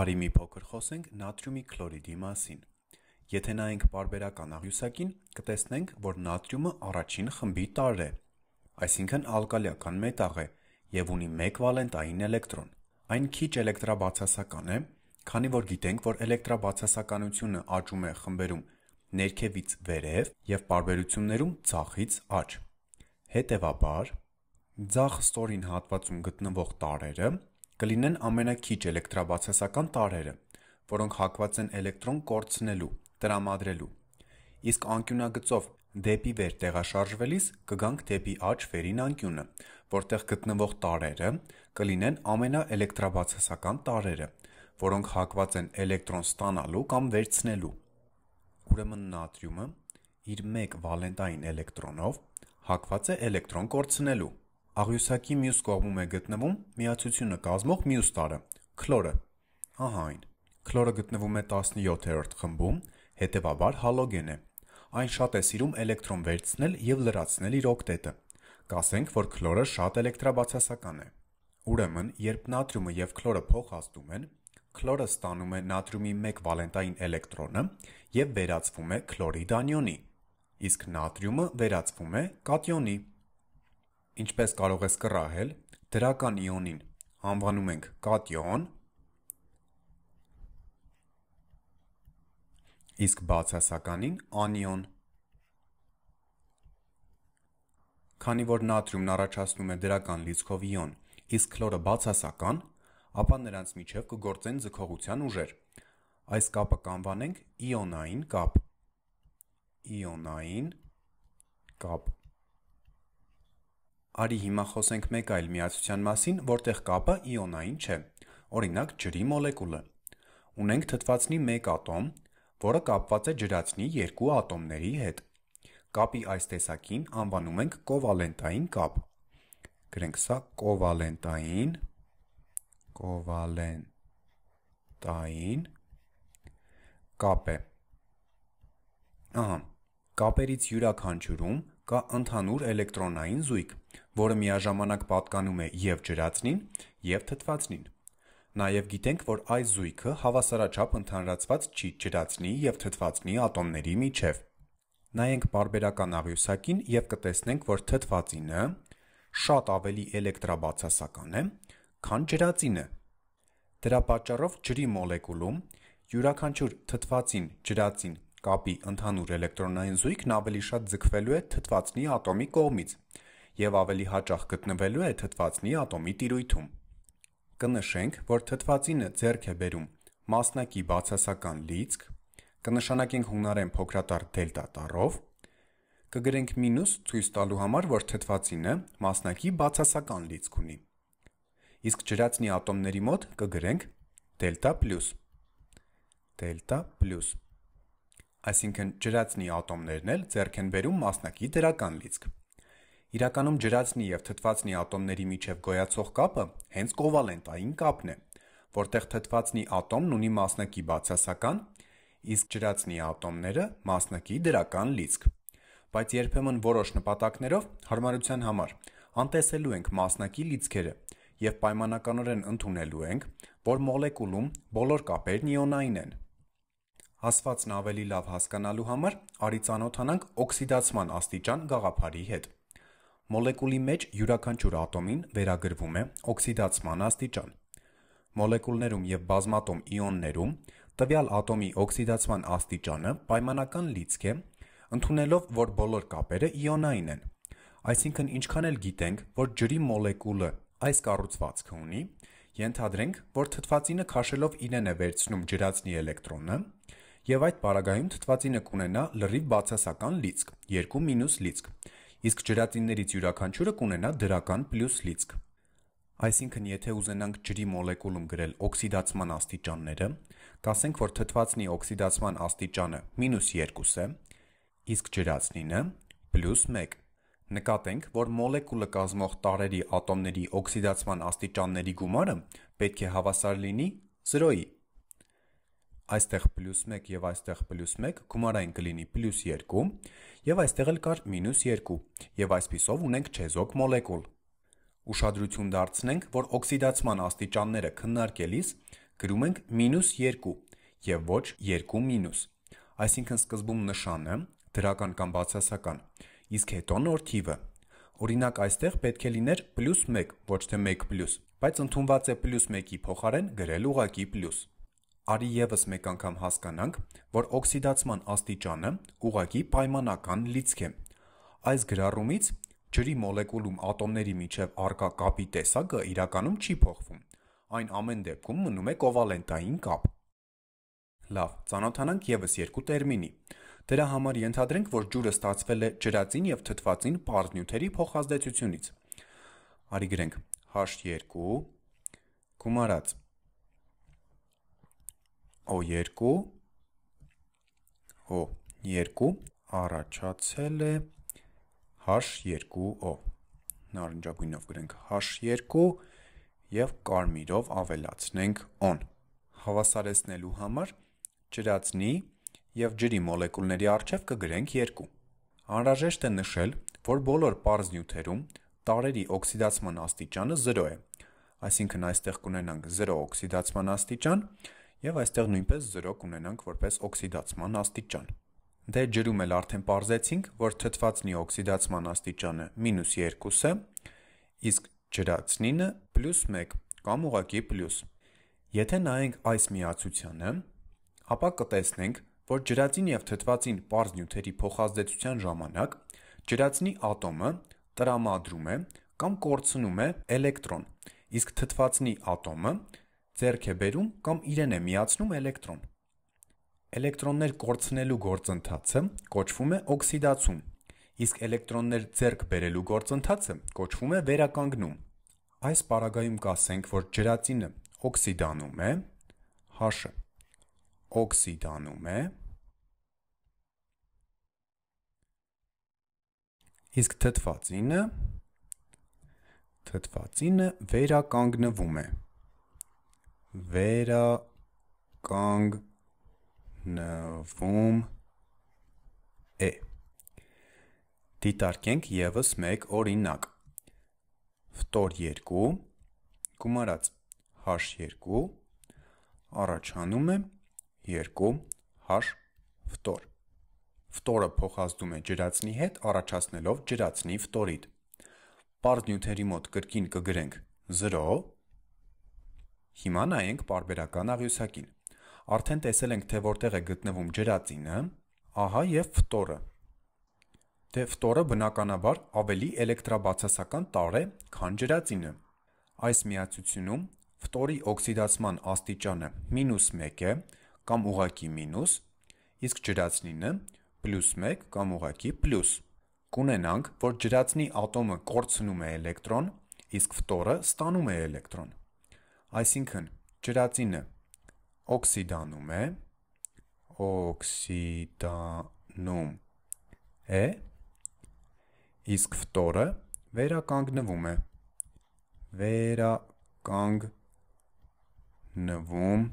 Արի մի փոքր խոսենք նատրիումի քլորիդի մասին։ Եթե նայենք բարբերական աղյուսակին, կտեսնենք, որ նատրիումը առաջին խմբի տարր է, այսինքն ալկալիական մետաղ է եւ ունի 1 վալենտային էլեկտրոն։ Այն քիչ էլեկտրաբացասական է, քանի որ գիտենք, որ էլեկտրաբացասականությունը աճում է խմբերում ներքևից վերև եւ բարբերություններում ցախից աճ։ Հետևաբար, ցախ ստորին հատվածում գտնվող տարերը կլինեն ամենաքիչ էլեկտրաբացասական տարրերը, որոնք հակված են էլեկտրոն կորցնելու, տրամադրելու։ Իսկ անկյունագծով դեպի վեր տեղաշարժվելիս կգանք դեպի աջ վերին անկյունը, որտեղ գտնվող տարրերը կլինեն ամենաէլեկտրաբացասական տարրերը, որոնք հակված են էլեկտրոն ստանալու կամ վերցնելու։ Ուրեմն նատրիումը իր 1 վալենտային էլեկտրոնով հակված է էլեկտրոն կորցնելու։ Աղյուսակի մյուս կողմում է գտնվում միացությունը կազմող մյուս տարրը՝ քլորը։ Ահա այն։ Քլորը գտնվում է 17-րդ խմբում, հետևաբար հալոգեն է։ Այն շատ է սիրում էլեկտրոն վերցնել եւ լրացնել իր օկտետը։ Կասենք, որ քլորը շատ էլեկտրաբացասական է։ Ուրեմն, երբ նատրիումը եւ քլորը փոխհաստում են, քլորը ստանում է նատրիումի 1 վալենտային էլեկտրոնը եւ վերածվում է քլորիդ անիոնի, իսկ նատրիումը վերածվում է կատիոնի։ Ինչպես կարող ես կռահել, դրական իոնին անվանում ենք կատիոն, իսկ բացասականին անիոն։ Քանի որ նատրիումն առաջացնում է դրական լիցքով իոն, իսկ քլորը բացասական, ապա նրանց միջև կգործեն ձգողության ուժեր։ Այս կապը կանվանենք իոնային կապ։ Իոնային կապ։ Արի հիմա խոսենք մեկ այլ միացության մասին, որտեղ կապը իոնային չէ։ Օրինակ ջրի մոլեկուլը։ Ունենք թթվածնի 1 ատոմ, որը կապված է ջրածնի 2 ատոմների հետ։ Կապի այս տեսակին անվանում ենք կովալենտային կապ։ Գրենք սա կովալենտային կովալենտային կապ է։ Ահա, կապերից յուրաքանչյուրում կա ընդհանուր էլեկտրոնային զույգ որը միաժամանակ պատկանում է եւ ջրածնին, եւ թթվածնին։ Նաեւ գիտենք, որ այս զույգը հավասարաչափ ընդհանրացված չի ջրածնի եւ թթվածնի ատոմների միջև։ Նայենք բարբերական աղյուսակին եւ կտեսնենք, որ թթվածինը շատ ավելի էլեկտրաբացասական է, քան ջրածինը։ Դրա պատճառով ջրի մոլեկուլում յուրաքանչյուր թթվածին, ջրածին կապի ընդհանուր էլեկտրոնային զույգն ավելի շատ ձգվելու է թթվածնի ատոմի կողմից, եւ ավելի հաճախ գտնվելու է թթվածնի ատոմի տիրույթում։ Կնշենք, որ թթվածինը ձեռք է բերում մասնակի բացասական լիցք, կնշանակենք հունարեն փոքրատար դելտա տառով, կգրենք մինուս ցույց տալու համար, որ թթվածինը մասնակի բացասական լիցք ունի։ Իսկ ջրածնի ատոմների մոտ կգրենք դելտա պլյուս։ Դելտա պլյուս։ Այսինքն ջրածնի ատոմներն էլ ձեռք են բերում մասնակի դրական լիցք։ Իրականում ջրածնի եւ թթվածնի ատոմների միջև գոյացող կապը հենց կովալենտային կապն է, որտեղ թթվածնի ատոմն ունի մասնակի բացասական, իսկ ջրածնի ատոմները մասնակի դրական լիցք։ Բայց երբեմն որոշ նպատակներով հարմարության համար անտեսելու ենք մասնակի լիցքերը եւ պայմանականորեն ընդունելու ենք, որ մոլեկուլում բոլոր կապերն իոնային են։ Ասվածն ավելի լավ հասկանալու համար արի ծանոթանանք օքսիդացման աստիճան գաղափարի հետ։ Մոլեկուլի մեջ յուրաքանչյուր ատոմին վերագրվում է օքսիդացման աստիճան։ Մոլեկուլներում եւ բազմատոմ իոններում տվյալ ատոմի օքսիդացման աստիճանը պայմանական լիցք է, ընդունելով, որ բոլոր կապերը իոնային են։ Այսինքն ինչքան էլ գիտենք, որ ջրի մոլեկուլը այս կառուցվածքը ունի, ենթադրենք, որ թթվածինը քաշելով իրեն է վերցնում ջրածնի էլեկտրոնը, եւ այդ պարագայում թթվածինը կունենա լրիվ բացասական լիցք՝ 2- լիցք իսկ ջրածիններից յուրաքանչյուրը կունենա դրական պլյուս լիցք։ Այսինքն, եթե ուզենանք ջրի մոլեկուլում գրել օքսիդացման աստիճանները, կասենք, որ թթվածնի օքսիդացման աստիճանը -2 է, իսկ ջրածնինը +1։ Նկատենք, որ մոլեկուլը կազմող տարրերի ատոմների օքսիդացման աստիճանների գումարը պետք է հավասար լինի 0-ի այստեղ +1 եւ այստեղ +1 գումարային կլինի +2 եւ այստեղ էլ կար -2 եւ այսписով ունենք չեզոք մոլեկուլ։ Ուշադրություն դարձնենք, որ օքսիդացման աստիճանները քննարկելիս գրում ենք -2 եւ ոչ 2-, այսինքն սկզբում նշանը դրական կամ բացասական, իսկ հետո նոր թիվը։ Օրինակ այստեղ պետք է լիներ +1, ոչ թե 1+, բայց ընդունված է +1-ի փոխարեն գրել ուղակի + Արի եւս մեկ անգամ հասկանանք, որ օքսիդացման աստիճանը ուղակի պայմանական լիցք է։ Այս գրառումից ջրի մոլեկուլում ատոմների միջև արկա կապի տեսակը իրականում չի փոխվում։ Այն ամեն դեպքում մնում է կովալենտային կապ։ Լավ, ցանոթանանք եւս երկու տերմինի։ Դրա համար ենթադրենք, որ ջուրը ստացվել է ջրածին եւ թթվածին բարձ նյութերի փոխազդեցությունից։ Արի գրենք H2 գումարած 0.5 O2 O2 առաջացել է H2O։ Նարնջագույնով գրենք H2 եւ կարմիրով ավելացնենք on։ Հավասարեցնելու համար ջրածնի եւ ջրի մոլեկուլների առջև կգրենք 2։ Անհրաժեշտ է նշել, որ բոլոր պարզ նյութերում տարերի օքսիդացման աստիճանը 0 է։ Այսինքն այստեղ կունենանք 0 օքսիդացման աստիճան, Եվ այստեղ նույնպես զրոկ ունենանք որպես օքսիդացման աստիճան։ Դե ջրում էլ արդեն ողրզեցինք, որ թթվածնի օքսիդացման աստիճանը -2 է, իսկ ջրածնինը +1 կամ ուղակի պլյուս։ Եթե նայենք այս միացությանը, ապա կտեսնենք, որ ջրածին եւ թթվածին པարզ նյութերի փոխազդեցության ժամանակ ջրածնի ատոմը տրամադրում է կամ կորցնում է էլեկտրոն, իսկ թթվածնի ատոմը ձեռք է բերում կամ իրեն է միացնում էլեկտրոն։ Էլեկտրոններ կորցնելու գործընթացը կոչվում է օքսիդացում, իսկ էլեկտրոններ ձեռք բերելու գործընթացը կոչվում է վերականգնում։ Այս պարագայում կասենք, որ ջրածինը օքսիդանում է, հաշը օքսիդանում է, իսկ թթվածինը թթվածինը վերականգնվում է վերա կանգնվում է։ Դիտարկենք եւս մեկ օրինակ։ Վտոր 2 գումարած h2 առաջանում է 2 h վտոր։ Վտորը փոխազդում է ջրածնի հետ, առաջացնելով ջրածնի վտորիդ։ Պարզ նյութերի մոտ կրկին կգրենք 0 Հիմա նայենք պարբերական աղյուսակին։ Արդեն տեսել ենք, թե որտեղ է գտնվում ջրածինը, ահա եւ ֆտորը։ Դե ֆտորը բնականաբար ավելի էլեկտրաբացասական տար է, քան ջրածինը։ Այս միացությունում ֆտորի օքսիդացման աստիճանը -1 է կամ ուղակի մինուս, իսկ ջրածնինը +1 կամ ուղակի պլյուս։ Կունենանք, որ ջրածնի ատոմը կորցնում է էլեկտրոն, իսկ ֆտորը ստանում է էլեկտրոն։ Այսինքն ջրածինը օքսիդանում է, օքսիդանում է, իսկ ֆտորը վերականգնվում է, վերականգնվում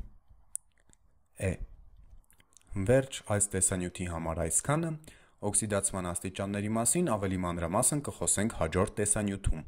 է։ Վերջ այս տեսանյութի համար այսքանը, օքսիդացման աստիճանների մասին ավելի մանրամասն կխոսենք հաջորդ տեսանյութում։